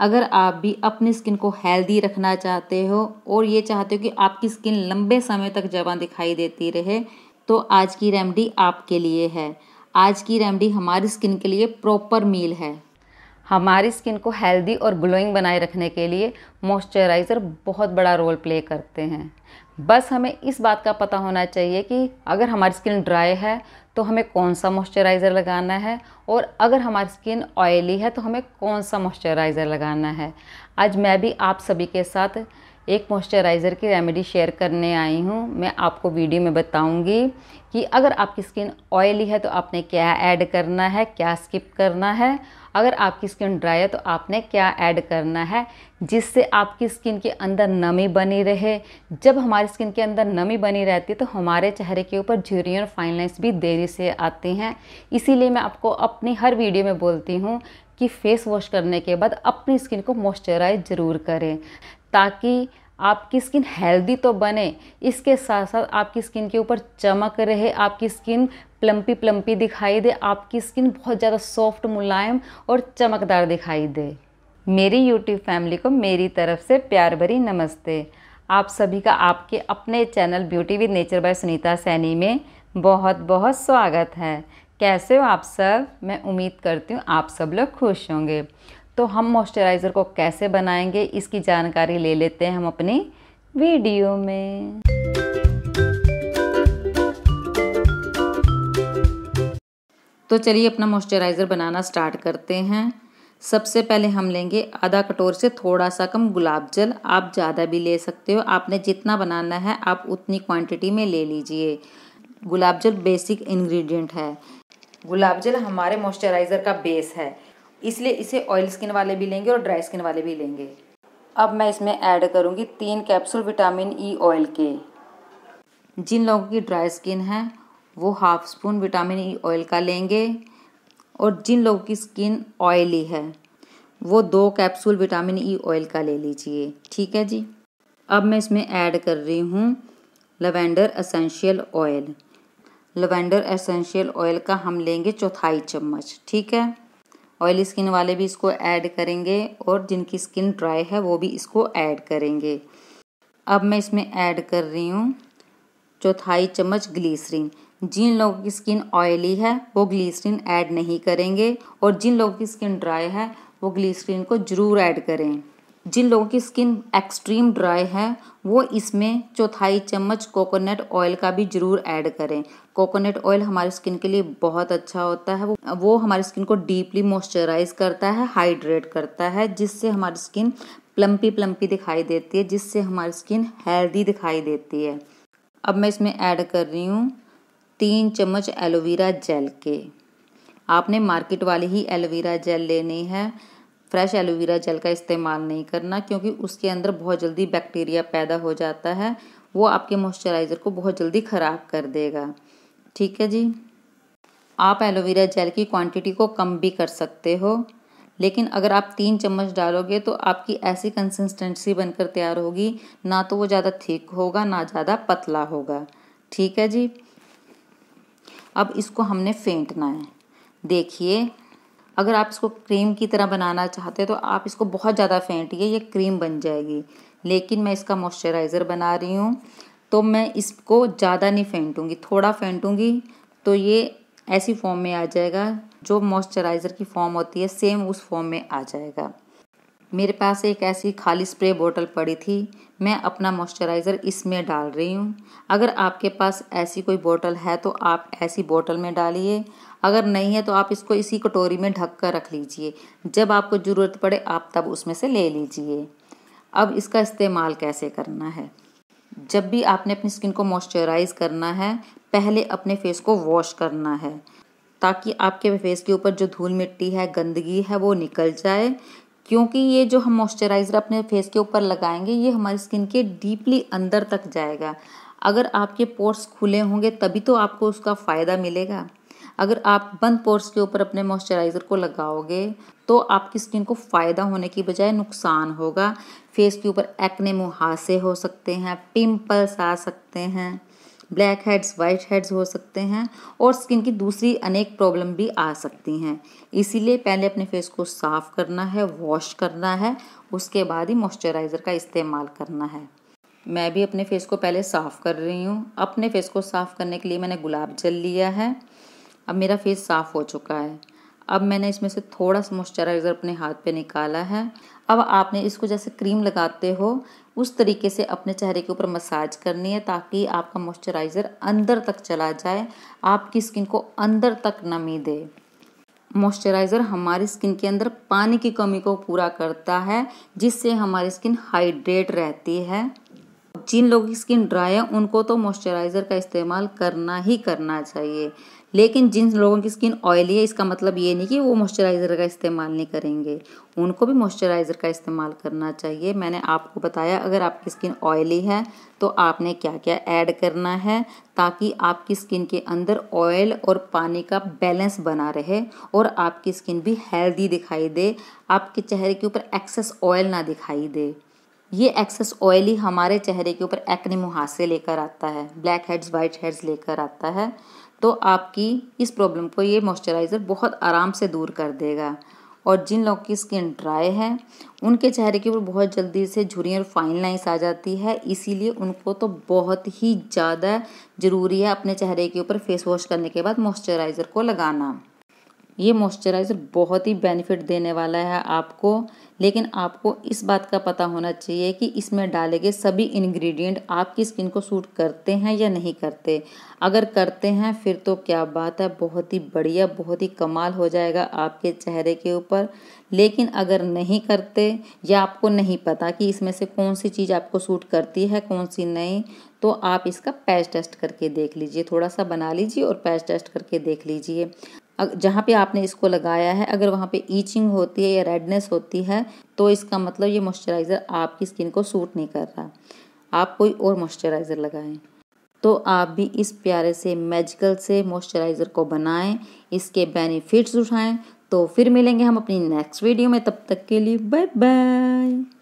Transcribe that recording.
अगर आप भी अपनी स्किन को हेल्दी रखना चाहते हो और ये चाहते हो कि आपकी स्किन लंबे समय तक जवान दिखाई देती रहे तो आज की रेमडी आपके लिए है आज की रेमडी हमारी स्किन के लिए प्रॉपर मील है हमारी स्किन को हेल्दी और ग्लोइंग बनाए रखने के लिए मॉइस्चराइज़र बहुत बड़ा रोल प्ले करते हैं बस हमें इस बात का पता होना चाहिए कि अगर हमारी स्किन ड्राई है तो हमें कौन सा मॉइस्चराइज़र लगाना है और अगर हमारी स्किन ऑयली है तो हमें कौन सा मॉइस्चराइज़र लगाना है आज मैं भी आप सभी के साथ एक मॉइस्चराइज़र की रेमेडी शेयर करने आई हूँ मैं आपको वीडियो में बताऊँगी कि अगर आपकी स्किन ऑयली है तो आपने क्या ऐड करना है क्या स्किप करना है अगर आपकी स्किन ड्राई है तो आपने क्या ऐड करना है जिससे आपकी स्किन के अंदर नमी बनी रहे जब हमारी स्किन के अंदर नमी बनी रहती है तो हमारे चेहरे के ऊपर झुरी और फाइन लाइन्स भी देरी से आती हैं इसीलिए मैं आपको अपनी हर वीडियो में बोलती हूँ कि फेस वॉश करने के बाद अपनी स्किन को मॉइस्चराइज ज़रूर करें ताकि आपकी स्किन हेल्दी तो बने इसके साथ साथ आपकी स्किन के ऊपर चमक रहे आपकी स्किन प्लम्पी प्लम्पी दिखाई दे आपकी स्किन बहुत ज़्यादा सॉफ्ट मुलायम और चमकदार दिखाई दे मेरी यूट्यूब फैमिली को मेरी तरफ से प्यार भरी नमस्ते आप सभी का आपके अपने channel beauty with nature by Sunita Saini में बहुत बहुत स्वागत है कैसे हो आप सब मैं उम्मीद करती हूँ आप सब लोग खुश होंगे तो हम मॉइस्चराइज़र को कैसे बनाएंगे इसकी जानकारी ले लेते हैं हम अपनी वीडियो में तो चलिए अपना मॉइस्चराइज़र बनाना स्टार्ट करते हैं सबसे पहले हम लेंगे आधा कटोर से थोड़ा सा कम गुलाब जल आप ज़्यादा भी ले सकते हो आपने जितना बनाना है आप उतनी क्वांटिटी में ले लीजिए गुलाब जल बेसिक इंग्रेडिएंट है गुलाब जल हमारे मॉइस्चराइज़र का बेस है इसलिए इसे ऑयल स्किन वाले भी लेंगे और ड्राई स्किन वाले भी लेंगे अब मैं इसमें ऐड करूँगी तीन कैप्सूल विटामिन ई ऑयल के जिन लोगों की ड्राई स्किन है वो half spoon vitamin E oil का लेंगे और जिन लोगों की स्किन ऑयली है वो दो कैप्सूल विटामिन ई ऑयल का ले लीजिए ठीक है जी अब मैं इसमें ऐड कर रही हूँ lavender essential oil lavender essential oil का हम लेंगे चौथाई चम्मच ठीक है ऑयली स्किन वाले भी इसको ऐड करेंगे और जिनकी स्किन ड्राई है वो भी इसको ऐड करेंगे अब मैं इसमें ऐड कर रही हूँ चौथाई चम्मच ग्लीसरीन जिन लोगों की स्किन ऑयली है वो ग्लीसरीन ऐड नहीं करेंगे और जिन लोगों की स्किन ड्राई है वो ग्लीसरीन को ज़रूर ऐड करें जिन लोगों की स्किन एक्सट्रीम ड्राई है वो इसमें चौथाई चम्मच कोकोनट ऑयल का भी ज़रूर ऐड करें कोकोनट ऑयल हमारी स्किन के लिए बहुत अच्छा होता है वो वो हमारी स्किन को डीपली मॉइस्चराइज करता है हाइड्रेट करता है जिससे हमारी स्किन प्लम्पी प्लम्पी दिखाई देती है जिससे हमारी स्किन हेल्दी दिखाई देती है अब मैं इसमें ऐड कर रही हूँ तीन चम्मच एलोवेरा जेल के आपने मार्केट वाली ही एलोवेरा जेल लेनी है फ्रेश एलोवेरा जेल का इस्तेमाल नहीं करना क्योंकि उसके अंदर बहुत जल्दी बैक्टीरिया पैदा हो जाता है वो आपके मॉइस्चराइज़र को बहुत जल्दी ख़राब कर देगा ठीक है जी आप एलोवेरा जेल की क्वांटिटी को कम भी कर सकते हो लेकिन अगर आप तीन चम्मच डालोगे तो आपकी ऐसी कंसिस्टेंसी बनकर तैयार होगी ना तो वो ज़्यादा थिक होगा ना ज़्यादा पतला होगा ठीक है जी अब इसको हमने फेंटना है देखिए अगर आप इसको क्रीम की तरह बनाना चाहते हैं तो आप इसको बहुत ज़्यादा फेंटिए ये क्रीम बन जाएगी लेकिन मैं इसका मॉइस्चराइज़र बना रही हूँ तो मैं इसको ज़्यादा नहीं फेंटूँगी थोड़ा फेंटूँगी तो ये ऐसी फॉर्म में आ जाएगा जो मॉइस्चराइज़र की फॉर्म होती है सेम उस फॉर्म में आ जाएगा मेरे पास एक ऐसी खाली स्प्रे बोतल पड़ी थी मैं अपना मॉइस्चराइज़र इसमें डाल रही हूँ अगर आपके पास ऐसी कोई बोतल है तो आप ऐसी बोतल में डालिए अगर नहीं है तो आप इसको इसी कटोरी में ढक कर रख लीजिए जब आपको ज़रूरत पड़े आप तब उसमें से ले लीजिए अब इसका इस्तेमाल कैसे करना है जब भी आपने अपनी स्किन को मॉइस्चराइज करना है पहले अपने फेस को वॉश करना है ताकि आपके फेस के ऊपर जो धूल मिट्टी है गंदगी है वो निकल जाए क्योंकि ये जो हम मॉइस्चराइज़र अपने फेस के ऊपर लगाएंगे ये हमारी स्किन के डीपली अंदर तक जाएगा अगर आपके पोर्स खुले होंगे तभी तो आपको उसका फ़ायदा मिलेगा अगर आप बंद पोर्स के ऊपर अपने मॉइस्चराइज़र को लगाओगे तो आपकी स्किन को फ़ायदा होने की बजाय नुकसान होगा फेस के ऊपर एक्ने मुहासे हो सकते हैं पिंपल्स आ सकते हैं ब्लैक हेड्स वाइट हेड्स हो सकते हैं और स्किन की दूसरी अनेक प्रॉब्लम भी आ सकती हैं इसीलिए पहले अपने फेस को साफ़ करना है वॉश करना है उसके बाद ही मॉइस्चराइज़र का इस्तेमाल करना है मैं भी अपने फेस को पहले साफ़ कर रही हूँ अपने फेस को साफ़ करने के लिए मैंने गुलाब जल लिया है अब मेरा फेस साफ़ हो चुका है अब मैंने इसमें से थोड़ा सा मॉइस्चराइज़र अपने हाथ पे निकाला है अब आपने इसको जैसे क्रीम लगाते हो उस तरीके से अपने चेहरे के ऊपर मसाज करनी है ताकि आपका मॉइस्चराइज़र अंदर तक चला जाए आपकी स्किन को अंदर तक नमी दे मॉइस्चराइज़र हमारी स्किन के अंदर पानी की कमी को पूरा करता है जिससे हमारी स्किन हाइड्रेट रहती है जिन लोगों की स्किन ड्राई है उनको तो मॉइस्चराइज़र का इस्तेमाल करना ही करना चाहिए लेकिन जिन लोगों की स्किन ऑयली है इसका मतलब ये नहीं कि वो मॉइस्चराइज़र का इस्तेमाल नहीं करेंगे उनको भी मॉइस्चराइज़र का इस्तेमाल करना चाहिए मैंने आपको बताया अगर आपकी स्किन ऑयली है तो आपने क्या क्या ऐड करना है ताकि आपकी स्किन के अंदर ऑयल और पानी का बैलेंस बना रहे और आपकी स्किन भी हेल्दी दिखाई दे आपके चेहरे के ऊपर एक्सेस ऑयल ना दिखाई दे ये एक्सेस ऑयल ही हमारे चेहरे के ऊपर एक्ने मुहासे लेकर आता है ब्लैक हेड्स वाइट हेड्स लेकर आता है तो आपकी इस प्रॉब्लम को ये मॉइस्चराइज़र बहुत आराम से दूर कर देगा और जिन लोगों की स्किन ड्राई है उनके चेहरे के ऊपर बहुत जल्दी से झुरी और फाइन लाइन्स आ जाती है इसीलिए उनको तो बहुत ही ज़्यादा ज़रूरी है अपने चेहरे के ऊपर फेस वॉश करने के बाद मॉइस्चराइज़र को लगाना ये मॉइस्चराइज़र बहुत ही बेनिफिट देने वाला है आपको लेकिन आपको इस बात का पता होना चाहिए कि इसमें डाले गए सभी इंग्रेडिएंट आपकी स्किन को सूट करते हैं या नहीं करते अगर करते हैं फिर तो क्या बात है बहुत ही बढ़िया बहुत ही कमाल हो जाएगा आपके चेहरे के ऊपर लेकिन अगर नहीं करते या आपको नहीं पता कि इसमें से कौन सी चीज़ आपको सूट करती है कौन सी नहीं तो आप इसका पैच टेस्ट करके देख लीजिए थोड़ा सा बना लीजिए और पैच टेस्ट करके देख लीजिए जहाँ पे आपने इसको लगाया है अगर वहाँ पे ईचिंग होती है या रेडनेस होती है तो इसका मतलब ये मॉइस्चराइज़र आपकी स्किन को सूट नहीं कर रहा आप कोई और मॉइस्चराइज़र लगाएं तो आप भी इस प्यारे से मैजिकल से मॉइस्चराइज़र को बनाएं इसके बेनिफिट्स उठाएं तो फिर मिलेंगे हम अपनी नेक्स्ट वीडियो में तब तक के लिए बाय बाय